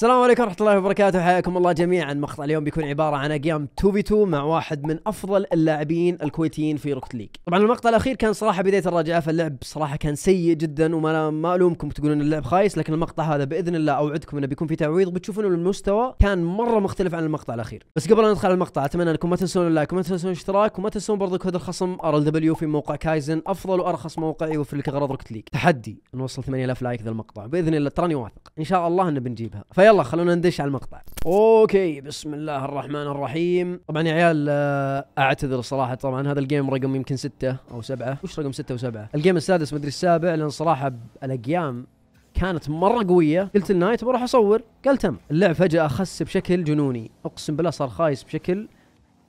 السلام عليكم ورحمة الله وبركاته حياكم الله جميعا مقطع اليوم بيكون عبارة عن قيام 2 في 2 مع واحد من أفضل اللاعبين الكويتيين في روكت ليج طبعا المقطع الأخير كان صراحة بداية الرجعة فاللعب صراحة كان سيء جدا وما ما ألومكم تقولون اللعب خايس لكن المقطع هذا بإذن الله أوعدكم أنه بيكون في تعويض بتشوفون المستوى كان مرة مختلف عن المقطع الأخير بس قبل أن ندخل على المقطع أتمنى أنكم ما تنسون اللايك وما تنسون الاشتراك وما تنسون برضه كود الخصم ار دبليو في موقع كايزن أفضل وأرخص موقع يوفر لك أغراض روكت ليج تحدي نوصل 8000 لايك ذا المقطع بإذن الله تراني واثق إن شاء الله أنه بنجيبها فيا فيلا خلونا ندش على المقطع اوكي بسم الله الرحمن الرحيم طبعا يا عيال آه، اعتذر صراحه طبعا هذا الجيم رقم يمكن ستة او سبعة وش رقم ستة وسبعة الجيم السادس مدري السابع لان صراحه الاقيام كانت مره قويه قلت النايت بروح اصور قال تم اللعب فجاه خس بشكل جنوني اقسم بالله صار خايس بشكل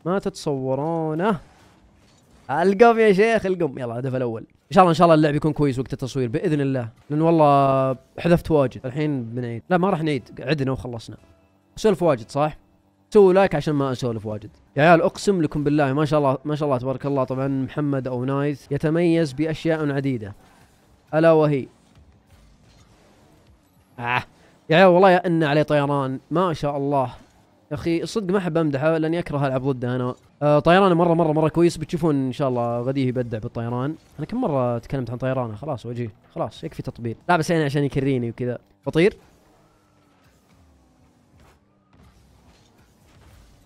ما تتصورونه القم يا شيخ القم يلا الهدف الاول ان شاء الله ان شاء الله اللعب يكون كويس وقت التصوير باذن الله لان والله حذفت واجد الحين بنعيد لا ما راح نعيد عدنا وخلصنا سولف واجد صح سووا لايك عشان ما اسولف واجد يا عيال اقسم لكم بالله ما شاء الله ما شاء الله تبارك الله طبعا محمد او نايس يتميز باشياء عديده الا وهي آه. يا عيال والله ان عليه طيران ما شاء الله يا اخي الصدق ما احب امدحه لاني اكره العب ضده انا آه طيرانه مره مره مره كويس بتشوفون ان شاء الله غديه يبدع بالطيران انا كم مره تكلمت عن طيرانه خلاص وجيه خلاص يكفي تطبيل لا بس يعني عشان يكريني وكذا بطير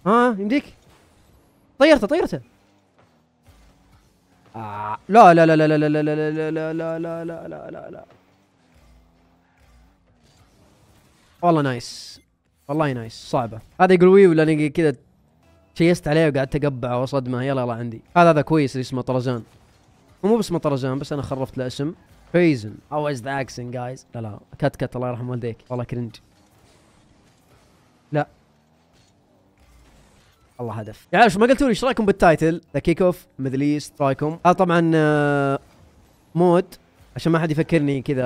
ها آه يمديك طيرته طيرته لا لا لا لا لا لا لا لا لا لا لا لا لا لا لا والله نايس والله نايس صعبه هذا يقول وي ولا كذا تشيست عليه وقعدت اقبعه وصدمه يلا يلا عندي هذا هذا كويس اللي اسمه طرزان مو باسمه طرزان بس انا خرفت له اسم فيزن از ذا اكسن جايز لا لا كت كت الله يرحم والديك والله كرنج لا الله هدف يا عيال ما قلتوا لي ايش رايكم بالتايتل ذا كيك اوف ميدل ايست رايكم هذا طبعا آه، مود عشان ما حد يفكرني كذا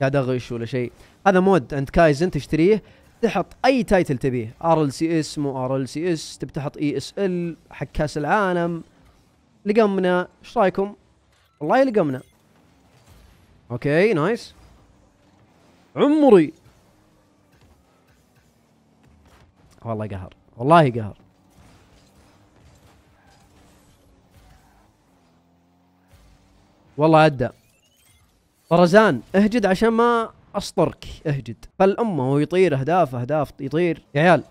قاعد اغش ولا شيء هذا مود عند كايزن تشتريه تحط اي تايتل تبيه ار ال سي اس مو ار ال سي اس تبي تحط اي اس ال حق كاس العالم لقمنا ايش رايكم؟ والله لقمنا اوكي نايس عمري والله قهر والله قهر والله ادى طرزان اهجد عشان ما اسطرك اهجد بل هو يطير اهداف اهداف يطير يا عيال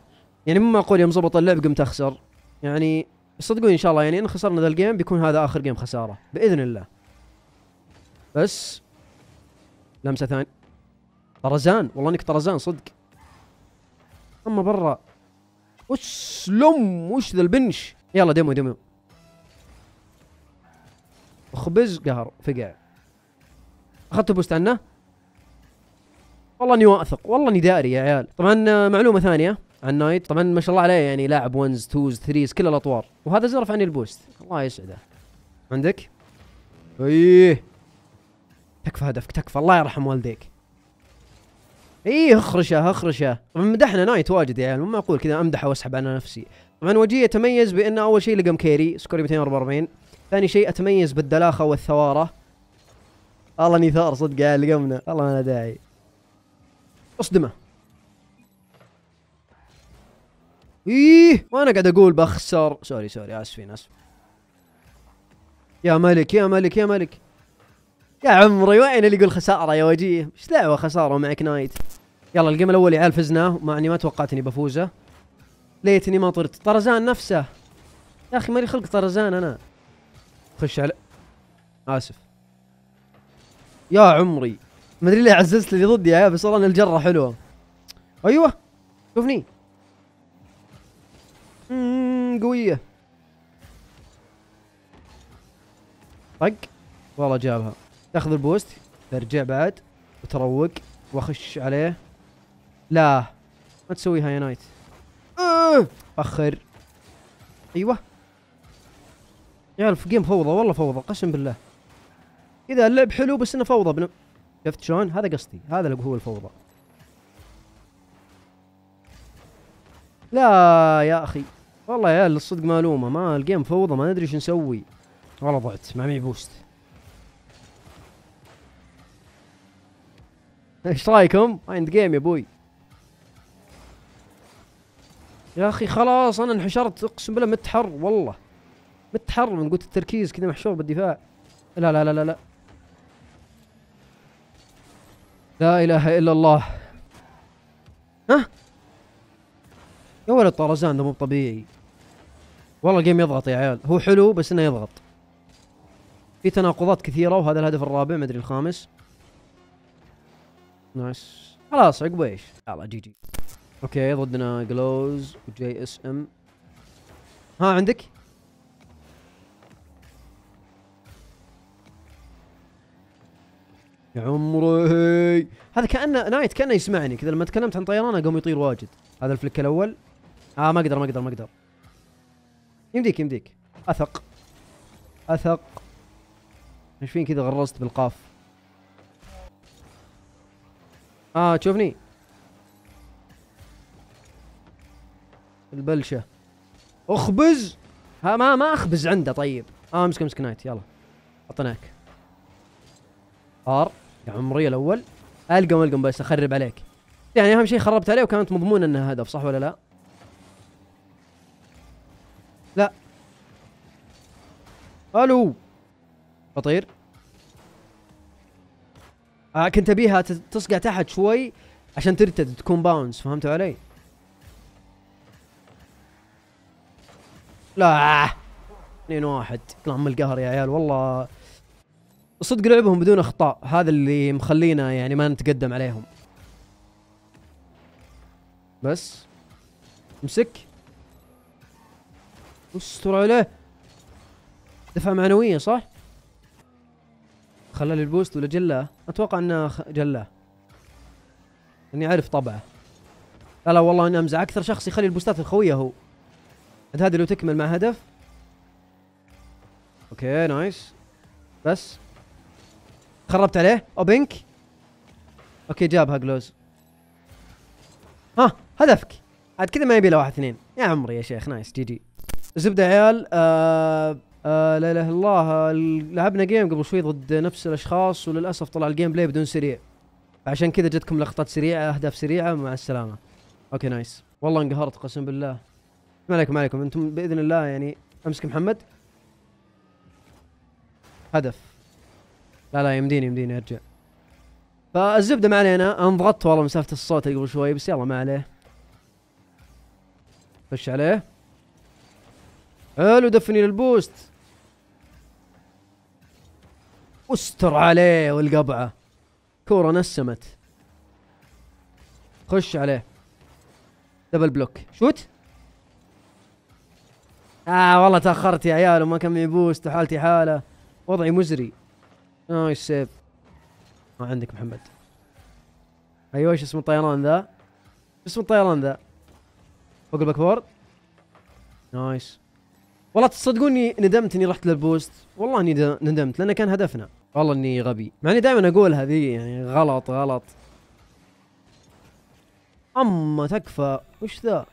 يعني مما اقول يوم ظبط اللعب قمت اخسر يعني صدقوني ان شاء الله يعني ان خسرنا ذا الجيم بيكون هذا اخر جيم خساره باذن الله بس لمسه ثانيه طرزان والله انك طرزان صدق اما برا اسلم وش ذا البنش يلا ديمو ديمو خبز قهر فقع اخذت بوست عنه والله اني واثق والله اني داري يا عيال طبعا آه، معلومه ثانيه عن نايت طبعا ما شاء الله عليه يعني لاعب ونز توز ثريز كل الاطوار وهذا زرف عني البوست الله يسعده عندك ايه تكفى هدفك تكفى الله يرحم والديك ايه اخرشه اخرشه طبعا مدحنا نايت واجد يا عيال مو معقول كذا امدحه واسحب على نفسي طبعا وجيه تميز بانه اول شيء لقم كيري سكوري 244 ثاني شيء اتميز بالدلاخه والثواره الله اني ثار صدق عيال لقمنا والله ما له داعي اصدمه ايه وانا قاعد اقول بخسر سوري سوري اسفين اسف يا ملك يا ملك يا ملك يا عمري وين اللي يقول خساره يا وجيه ايش دعوه خساره معك نايت يلا الجيم الاول يا عيال فزناه مع اني ما توقعت اني بفوزه ليتني ما طرت طرزان نفسه يا اخي مالي خلق طرزان انا خش على اسف يا عمري ما ادري ليه عززت اللي ضدي يا بس والله ان الجره حلوه ايوه شوفني اممم قويه طق والله جابها تاخذ البوست ترجع بعد وتروق واخش عليه لا ما تسويها يا نايت أه. اخر ايوه يا الف جيم فوضى والله فوضى قسم بالله اذا اللعب حلو بس انه فوضى بن... شفت شلون؟ هذا قصدي هذا هو الفوضى لا يا اخي والله يا الصدق معلومه ما الجيم فوضى ما ندري ايش نسوي والله ضعت ما معي بوست ايش رايكم؟ مايند جيم يا ابوي يا اخي خلاص انا انحشرت اقسم بالله متحر والله متحر من قوه التركيز كذا محشور بالدفاع لا لا لا لا لا لا اله الا الله ها يا ولد طرزان ده مو طبيعي والله الجيم يضغط يا عيال هو حلو بس انه يضغط في تناقضات كثيرة وهذا الهدف الرابع مدري الخامس نايس خلاص عقب ايش؟ يلا جي جي اوكي ضدنا جلوز وجي اس ام ها عندك؟ يا عمري هذا كانه نايت كانه يسمعني كذا لما تكلمت عن طيران قام يطير واجد هذا الفلك الاول اه ما اقدر ما اقدر ما اقدر يمديك يمديك اثق اثق ايش فين كذا غرزت بالقاف اه تشوفني البلشه اخبز ها ما ما اخبز عنده طيب اه امسك امسك نايت يلا اعطيناك ار عمري الاول القم القم بس اخرب عليك يعني اهم شيء خربت عليه وكانت مضمون انها هدف صح ولا لا لا الو بطير آه كنت ابيها تصقع تحت شوي عشان ترتد تكون باونس فهمتوا علي؟ لا 2 واحد يطلع ام القهر يا عيال والله صدق لعبهم بدون اخطاء هذا اللي مخلينا يعني ما نتقدم عليهم بس امسك استر عليه دفعة معنوية صح؟ خلى لي البوست ولا جلاه؟ اتوقع انه جلاه اني عارف طبعه لا لا والله اني امزح اكثر شخص يخلي البوستات الخوية هو عاد هذه لو تكمل مع هدف اوكي نايس بس خربت عليه اوبنك اوكي جابها جلوز ها هدفك عاد كذا ما يبي له واحد اثنين يا عمري يا شيخ نايس جي جي زبده عيال آه آه لا اله الا الله لعبنا جيم قبل شوي ضد نفس الاشخاص وللاسف طلع الجيم بلاي بدون سريع عشان كذا جتكم لقطات سريعه اهداف سريعه مع السلامه اوكي نايس والله انقهرت قسم بالله ما عليكم ما عليكم انتم باذن الله يعني امسك محمد هدف لا لا يمديني يمديني ارجع فالزبده ما علينا انا والله مسافه الصوت قبل شوي بس يلا ما عليه خش عليه حلو دفني للبوست استر عليه والقبعه كوره نسمت خش عليه دبل بلوك شوت اه والله تاخرت يا عيال وما كان معي بوست وحالتي حاله وضعي مزري نايس آه، سيف ما آه، عندك محمد ايوه ايش اسم الطيران ذا؟ ايش اسم الطيران ذا؟ فوق الباك بورد نايس والله تصدقوني ندمت اني رحت للبوست والله اني ندمت لانه كان هدفنا والله اني غبي مع اني دائما اقول هذه يعني غلط غلط اما تكفى وش ذا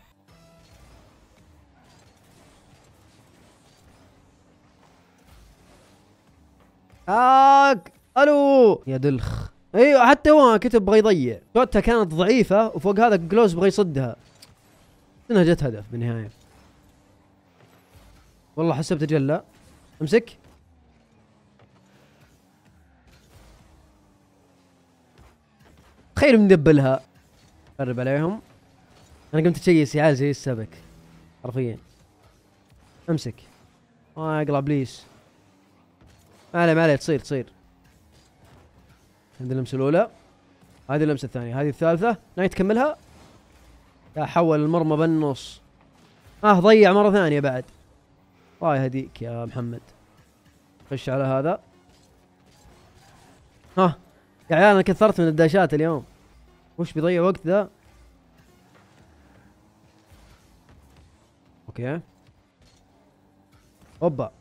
هاك الو يا دلخ ايوه حتى هو كتب بغى يضيع شوتها كانت ضعيفه وفوق هذا جلوز بغى يصدها انها جت هدف بالنهايه والله حسبت تجلى امسك تخيل مدبلها قرب عليهم انا قمت تشيس يا عيال زي السبك حرفيا امسك اه اقلع بليس ما عليه ما عليه تصير تصير عندنا اللمسه الاولى هذه اللمسه الثانيه هذه الثالثه نايت تكملها يا حول المرمى بالنص اه ضيع مره ثانيه بعد الله يهديك يا محمد خش على هذا ها آه، يا عيال انا كثرت من الداشات اليوم وش بيضيع وقت ذا اوكي اوبا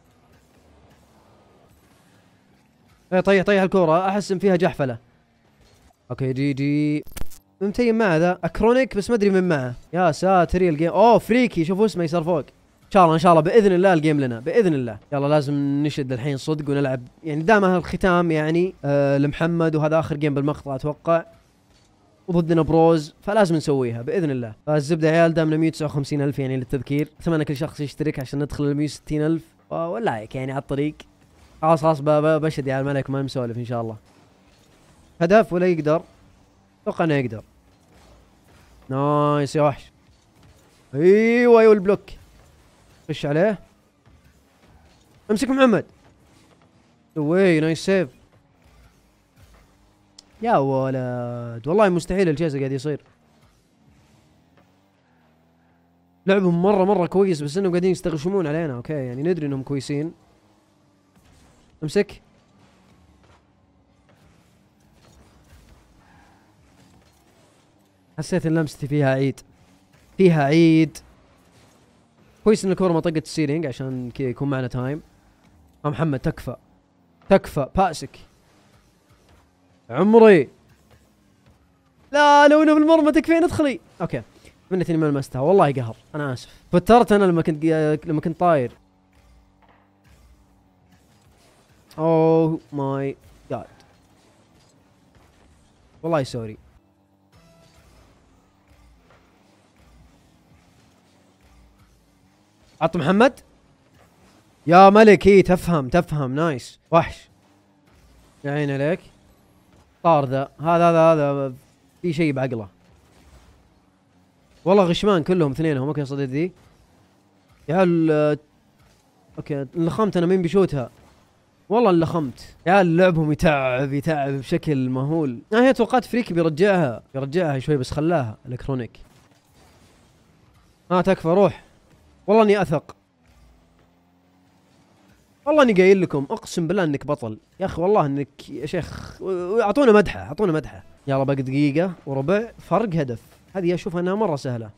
إيه، طيح طيح الكوره احس ان فيها جحفله اوكي جي جي متيم معه ذا اكرونيك بس ما ادري من معه يا ساتر الجيم اوه فريكي شوفوا اسمه يصير فوق ان شاء الله ان شاء الله باذن الله الجيم لنا باذن الله يلا لازم نشد الحين صدق ونلعب يعني دامها الختام يعني آه لمحمد وهذا اخر جيم بالمقطع اتوقع وضدنا بروز فلازم نسويها باذن الله فالزبده يا عيال دامنا 159 الف يعني للتذكير اتمنى كل شخص يشترك عشان ندخل ال 160 الف واللايك يعني على الطريق خلاص خلاص بشد يا الملك ما مسولف ان شاء الله هدف ولا يقدر اتوقع انه يقدر نايس يا وحش ايوه ايوه البلوك خش عليه امسك محمد سوي نايس سيف يا ولد والله مستحيل الشيء قاعد يصير لعبهم مره مره كويس بس انهم قاعدين يستغشمون علينا اوكي يعني ندري انهم كويسين امسك حسيت ان لمستي فيها عيد فيها عيد كويس ان الكوره ما طقت السيلينج عشان كذا يكون معنا تايم محمد تكفى تكفى باسك عمري لا لو انه بالمرمى تكفين ادخلي اوكي منتني ما لمستها والله قهر انا اسف فترت انا لما كنت لما كنت طاير اوه ماي جاد والله سوري عط محمد يا ملك هي إيه، تفهم تفهم نايس وحش يا عين عليك طار ذا هذا هذا هذا في شيء بعقله والله غشمان كلهم اثنينهم اوكي صدق ذي يا اوكي انلخمت انا مين بيشوتها والله اللي لخمت يا لعبهم يتعب يتعب بشكل مهول انا آه، هي توقعت فريك بيرجعها بيرجعها شوي بس خلاها الكترونيك ها آه، تكفى روح والله اني اثق والله اني قايل لكم اقسم بالله انك بطل يا اخي والله انك يا شيخ اعطونا مدحه اعطونا مدحه يلا باقي دقيقه وربع فرق هدف هذه اشوفها انها مره سهله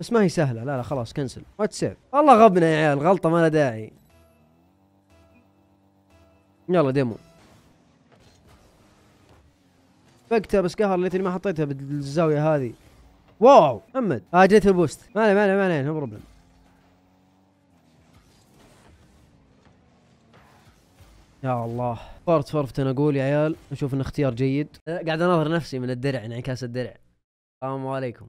بس ما هي سهله لا لا خلاص كنسل واتساب والله غبنا يا عيال غلطه ما لها داعي يلا ديمو فقته بس قهر ليتني ما حطيتها بالزاويه هذه واو محمد اه جيت البوست ما عليه ما عليه ما عليه نو بروبلم يا الله فورت فورت انا اقول يا عيال اشوف انه اختيار جيد أه، قاعد اناظر نفسي من الدرع انعكاس الدرع السلام عليكم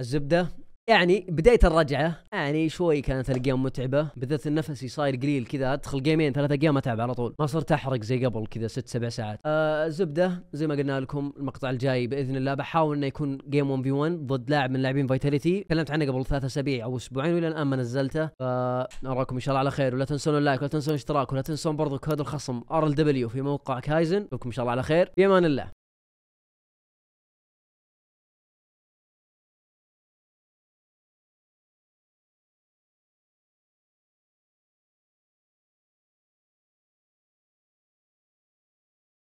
الزبده يعني بدايه الرجعه يعني شوي كانت الجيم متعبه بالذات نفسي صاير قليل كذا ادخل جيمين ثلاثة جيم اتعب على طول ما صرت احرق زي قبل كذا ست سبع ساعات آه زبده زي ما قلنا لكم المقطع الجاي باذن الله بحاول انه يكون جيم 1 في 1 ضد لاعب من لاعبين فايتاليتي تكلمت عنه قبل ثلاثة اسابيع او اسبوعين والى الان ما نزلته فنراكم ان شاء الله على خير ولا تنسون اللايك ولا تنسون الاشتراك ولا تنسون برضو كود الخصم ار ال دبليو في موقع كايزن نشوفكم ان شاء الله على خير في امان الله